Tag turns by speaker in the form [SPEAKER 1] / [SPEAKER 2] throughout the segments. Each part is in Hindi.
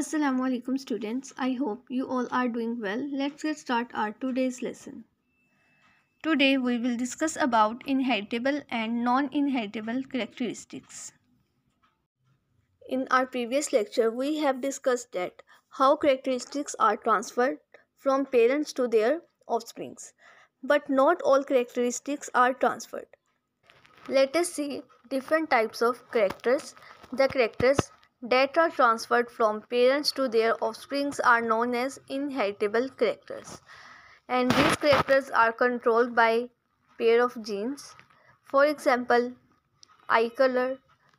[SPEAKER 1] Assalamu alaikum students I hope you all are doing well let's get start our today's lesson Today we will discuss about inheritable and non-inheritable characteristics In our previous lecture we have discussed that how characteristics are transferred from parents to their offspring but not all characteristics are transferred Let us see different types of characters the characters Data transferred from parents to their offsprings are known as inheritable characters. And these characters are controlled by pair of genes. For example, eye color,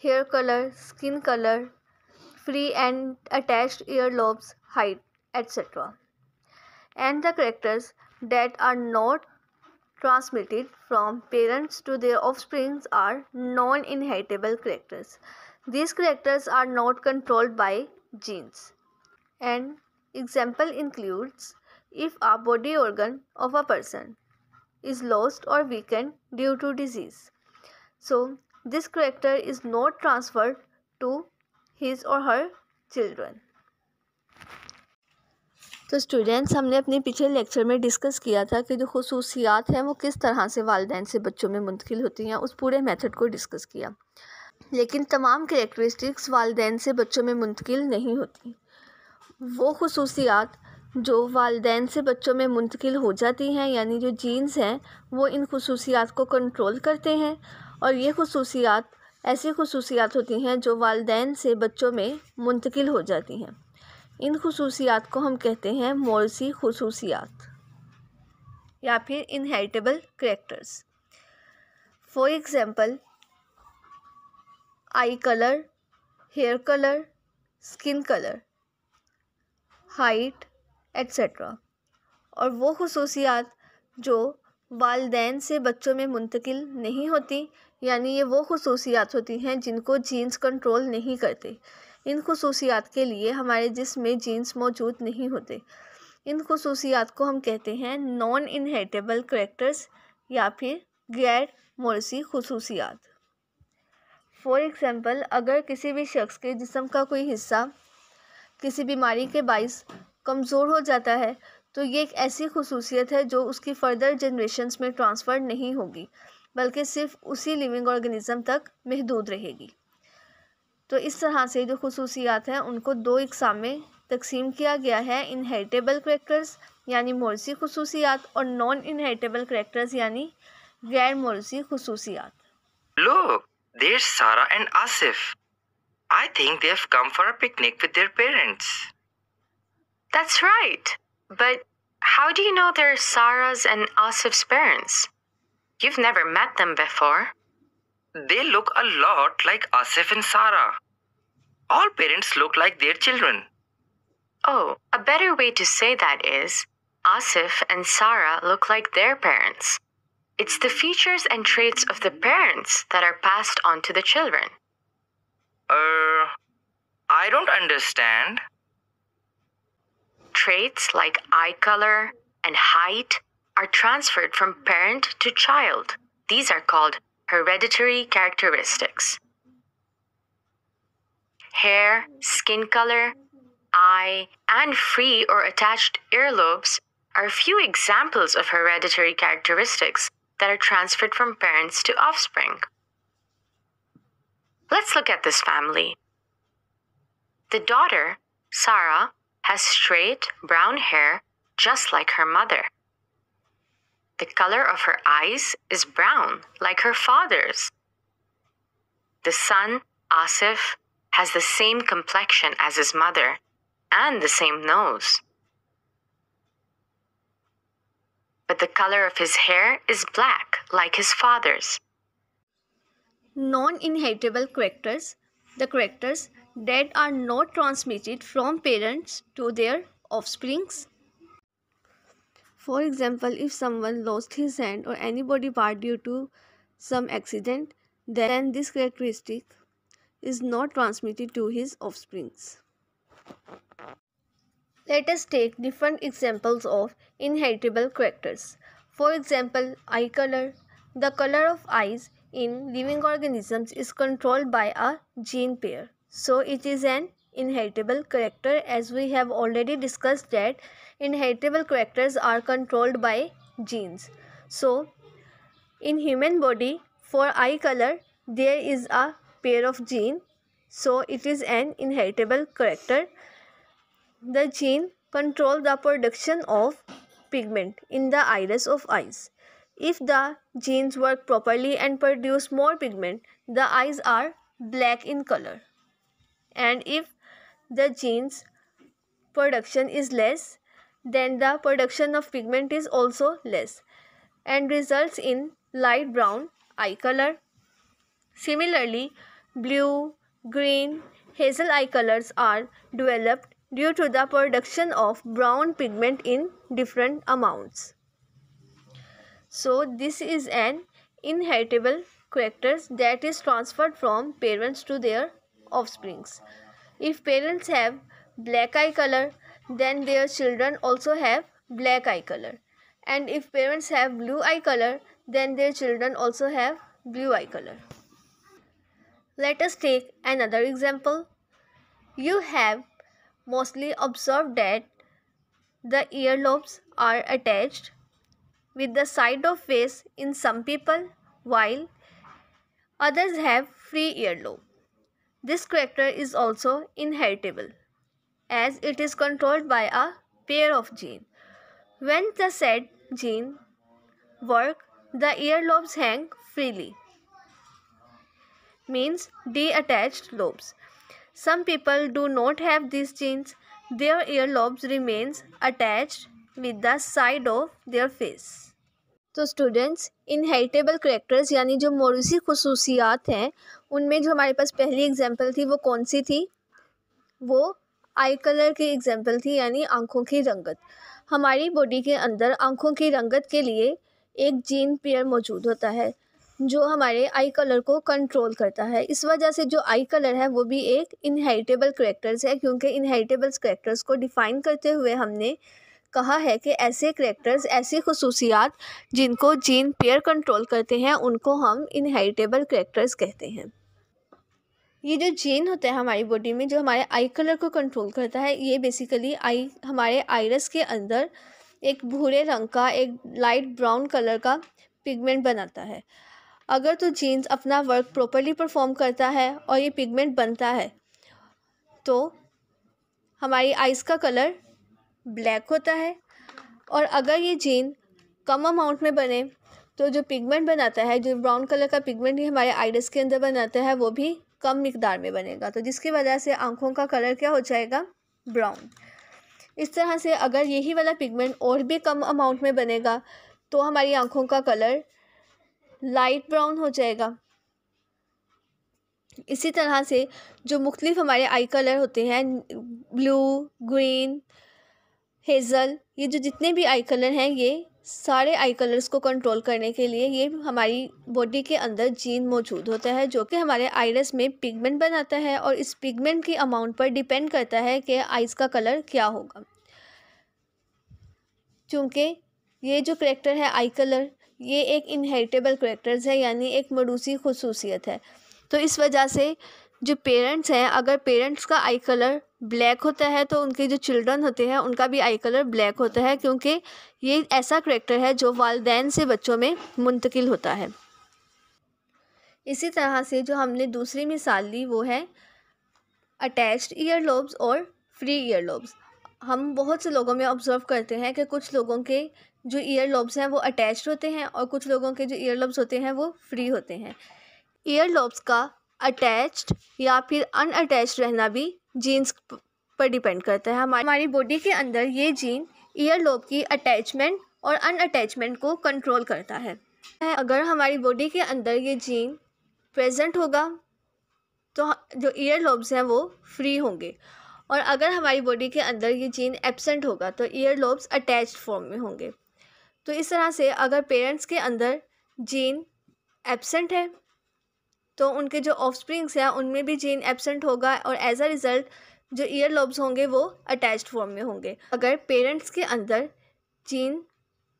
[SPEAKER 1] hair color, skin color, free and attached earlobes, height, etc. And the characters that are not transmitted from parents to their offsprings are non-inheritable characters. These characters are not controlled by genes. and example includes if a body organ of a person is lost or weakened due to disease. So, this character is not transferred to his or her children. तो स्टूडेंट्स हमने अपने पिछले लेक्चर में डिस्कस किया था कि जो खसूसियात हैं वो किस तरह से वालदेन से बच्चों में मुंतकिल होती हैं उस पूरे मेथड को डिस्कस किया लेकिन तमाम करेक्टरिस्टिक्स वालदे से बच्चों में मुंतकिल नहीं होती वो खसूसियात जो वालदे से बच्चों में मुंतकिल हो जाती हैं यानी जो जीन्स हैं वो इन खसूसियात को कंट्रोल करते हैं और ये खसूसियात ऐसी खसूसियात होती हैं जो वालदे से बच्चों में मुंतकिल हो जाती हैं इन खसूसियात को हम कहते हैं मोरसी खसूसियात या फिर inheritable characters for example eye colour hair colour skin colour height etcetera और वो खसूसियात जो वालदेन से बच्चों में मुंतकिल नहीं होती यानी ये वो खसूसियात होती हैं जिनको जीन्स कंट्रोल नहीं करते इन खसूसियात के लिए हमारे जिसम में जीन्स मौजूद नहीं होते इन खसूसियात को हम कहते हैं नॉन इनहेरिटेबल करेक्टर्स या फिर गैर मोरसी खसूसियात फॉर एग्ज़ाम्पल अगर किसी भी शख्स के जिसम का कोई हिस्सा किसी बीमारी के बाइस कमज़ोर हो जाता है तो ये एक ऐसी खसूसियत है जो उसकी फ़र्दर जनरेशन्स में ट्रांसफ़र नहीं होगी बल्कि सिर्फ उसी लिविंग ऑर्गेनिज़म तक महदूद रहेगी तो इस तरह से जो खसूसियात हैं उनको दो इकसाम में तकसीम किया गया है इनहेरिटेबल करेक्टर्स यानी मोरसी खसूसियात और नॉन इनहेरिटेबल करेक्टर्स यानी गैर मोरसी खसूसियात
[SPEAKER 2] There's Sarah and Asif. I think they've come for a picnic with their parents. That's right. But how do you know they're Sarah's and Asif's parents? You've never met them before. They look a lot like Asif and Sarah. All parents look like their children. Oh, a better way to say that is Asif and Sarah look like their parents. It's the features and traits of the parents that are passed on to the children. Uh, I don't understand. Traits like eye color and height are transferred from parent to child. These are called hereditary characteristics. Hair, skin color, eye, and free or attached earlobes are a few examples of hereditary characteristics that are transferred from parents to offspring. Let's look at this family. The daughter, Sarah, has straight brown hair just like her mother. The color of her eyes is brown like her father's. The son, Asif, has the same complexion as his mother and the same nose. but the color of his hair is black, like his father's.
[SPEAKER 1] Non inheritable characters The characters that are not transmitted from parents to their offsprings. For example, if someone lost his hand or any body part due to some accident, then this characteristic is not transmitted to his offsprings. Let us take different examples of inheritable characters. For example, eye color. The color of eyes in living organisms is controlled by a gene pair. So it is an inheritable character as we have already discussed that inheritable characters are controlled by genes. So in human body for eye color there is a pair of gene so it is an inheritable character the gene control the production of pigment in the iris of eyes. If the genes work properly and produce more pigment, the eyes are black in color. And if the genes production is less, then the production of pigment is also less and results in light brown eye color. Similarly, blue, green, hazel eye colors are developed due to the production of brown pigment in different amounts. So this is an inheritable character that is transferred from parents to their offsprings. If parents have black eye color, then their children also have black eye color. And if parents have blue eye color, then their children also have blue eye color. Let us take another example. You have mostly observe that the earlobes are attached with the side of face in some people while others have free earlobe. This character is also inheritable as it is controlled by a pair of genes. When the said gene work, the earlobes hang freely means detached lobes Some people do not have these genes. Their lobes remains attached with the side of their face. तो स्टूडेंट्स इनहेरिटेबल करेक्टर्स यानी जो मौरूसी खसूसियात हैं उनमें जो हमारे पास पहली एग्जांपल थी वो कौन सी थी वो आई कलर की एग्जांपल थी यानी आँखों की रंगत हमारी बॉडी के अंदर आँखों की रंगत के लिए एक जीन पेयर मौजूद होता है जो हमारे आई कलर को कंट्रोल करता है इस वजह से जो आई कलर है वो भी एक इनहेरिटेबल करेक्टर्स है क्योंकि इनहेरिटेबल करेक्टर्स को डिफ़ाइन करते हुए हमने कहा है कि ऐसे करेक्टर्स ऐसी खसूसियात जिनको जीन पेयर कंट्रोल करते हैं उनको हम इनहेरिटेबल करेक्टर्स कहते हैं ये जो जीन होता है हमारी बॉडी में जो हमारे आई कलर को कंट्रोल करता है ये बेसिकली आई हमारे आयरस के अंदर एक भूरे रंग का एक लाइट ब्राउन कलर का पिगमेंट बनाता है अगर तो जीन्स अपना वर्क प्रॉपरली परफॉर्म करता है और ये पिगमेंट बनता है तो हमारी आइज़ का कलर ब्लैक होता है और अगर ये जीन कम अमाउंट में बने तो जो पिगमेंट बनाता है जो ब्राउन कलर का पिगमेंट ही हमारे आइडस के अंदर बनाता है वो भी कम मकदार में बनेगा तो जिसकी वजह से आँखों का कलर क्या हो जाएगा ब्राउन इस तरह से अगर यही वाला पिगमेंट और भी कम अमाउंट में बनेगा तो हमारी आँखों का कलर लाइट ब्राउन हो जाएगा इसी तरह से जो मुख्तलिफ हमारे आई कलर होते हैं ब्लू ग्रीन हेज़ल ये जो जितने भी आई कलर हैं ये सारे आई कलर्स को कंट्रोल करने के लिए ये हमारी बॉडी के अंदर जीन मौजूद होता है जो कि हमारे आइरस में पिगमेंट बनाता है और इस पिगमेंट की अमाउंट पर डिपेंड करता है कि आइज़ का कलर क्या होगा क्योंकि ये जो करेक्टर है आई कलर ये एक इनहेरिटेबल करेक्टर्स है यानी एक मरूसी खसूसियत है तो इस वजह से जो पेरेंट्स हैं अगर पेरेंट्स का आई कलर ब्लैक होता है तो उनके जो चिल्ड्रन होते हैं उनका भी आई कलर ब्लैक होता है क्योंकि ये ऐसा करेक्टर है जो वालदेन से बच्चों में मुंतकिल होता है इसी तरह से जो हमने दूसरी मिसाल ली वो है अटैच्ड ईयर लोब्स और फ्री ईयर लोब्स हम बहुत से लोगों में ऑब्ज़र्व करते हैं कि कुछ लोगों के जो ईयर लॉब्स हैं वो अटैच होते हैं और कुछ लोगों के जो ईयर लॉब्स होते हैं वो फ्री होते हैं ईयर लॉब्स का अटैच्ड या फिर अनअटैच रहना भी जीन्स पर डिपेंड करता है हमारी हमारी बॉडी के अंदर ये जीन ईयर लोब की अटैचमेंट और अनअटैचमेंट को कंट्रोल करता है अगर हमारी बॉडी के अंदर ये जीन प्रेजेंट होगा तो जो ईयर लोब्स हैं वो फ्री होंगे और अगर हमारी बॉडी के अंदर ये जीन एब्सेंट होगा तो ईयर लोब्स अटैच्ड फॉर्म में होंगे तो इस तरह से अगर पेरेंट्स के अंदर जीन एबसेंट है तो उनके जो ऑफस्प्रिंग्स हैं उनमें भी जीन एब्सेंट होगा और एज अ रिज़ल्ट जो ईयर लॉब्स होंगे वो अटैच्ड फॉर्म में होंगे अगर पेरेंट्स के अंदर जीन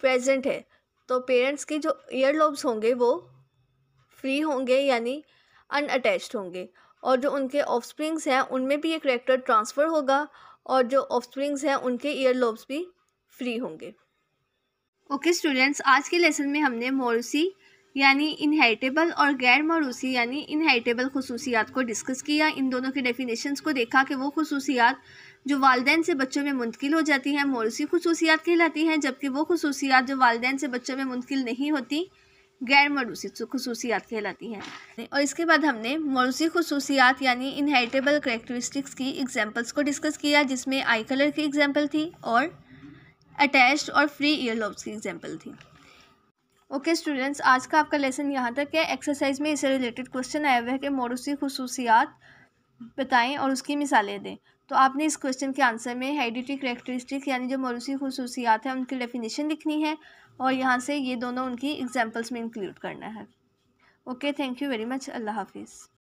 [SPEAKER 1] प्रेजेंट है तो पेरेंट्स के जो ईयर लोब्स होंगे वो फ्री होंगे यानी अनअटैच्ड होंगे और जो उनके ऑफस्प्रिंग्स हैं उनमें भी एक करेक्टर ट्रांसफ़र होगा और जो ऑफस्प्रिंग्स हैं उनके ईयर लोब्स भी फ्री होंगे ओके okay, स्टूडेंट्स आज के लेसन में हमने मौरूसी यानी इनहेरिटेबल और गैर मौरूसी यानी इनहेरिटेबल खसूसियात को डिस्कस किया इन दोनों के डेफिनेशंस को देखा कि वो खसूसियात जो वालदेन से बच्चों में मुंतकिल हो जाती हैं मौरूसी खसूसियात कहलाती हैं जबकि वो खसूसियात जो वालदेन से बच्चों में मुंतकिल नहीं होती गैर मौरूसी खसूसियात कहलाती हैं और इसके बाद हमने मौरूसी खसूसियात यानी इनहेरिटेबल करेक्टरिस्टिक्स की एग्ज़ाम्पल्स को डिस्कस किया जिसमें आई कलर की एग्ज़ाम्पल थी और अटैच्ड और फ्री ईयर की एग्जाम्पल थी ओके okay, स्टूडेंट्स आज का आपका लेसन यहाँ तक है एक्सरसाइज में इससे रिलेटेड क्वेश्चन आया हुआ है कि मोडोस खसूसियात बताएं और उसकी मिसालें दें तो आपने इस क्वेश्चन के आंसर में हेडिटरी करेक्टरिस्टिक यानी जो मोरूसी खसूसियात हैं उनकी डेफिनेशन लिखनी है और यहाँ से ये दोनों उनकी एग्जाम्पल्स में इंक्लूड करना है okay thank you very much अल्लाह हाफिज़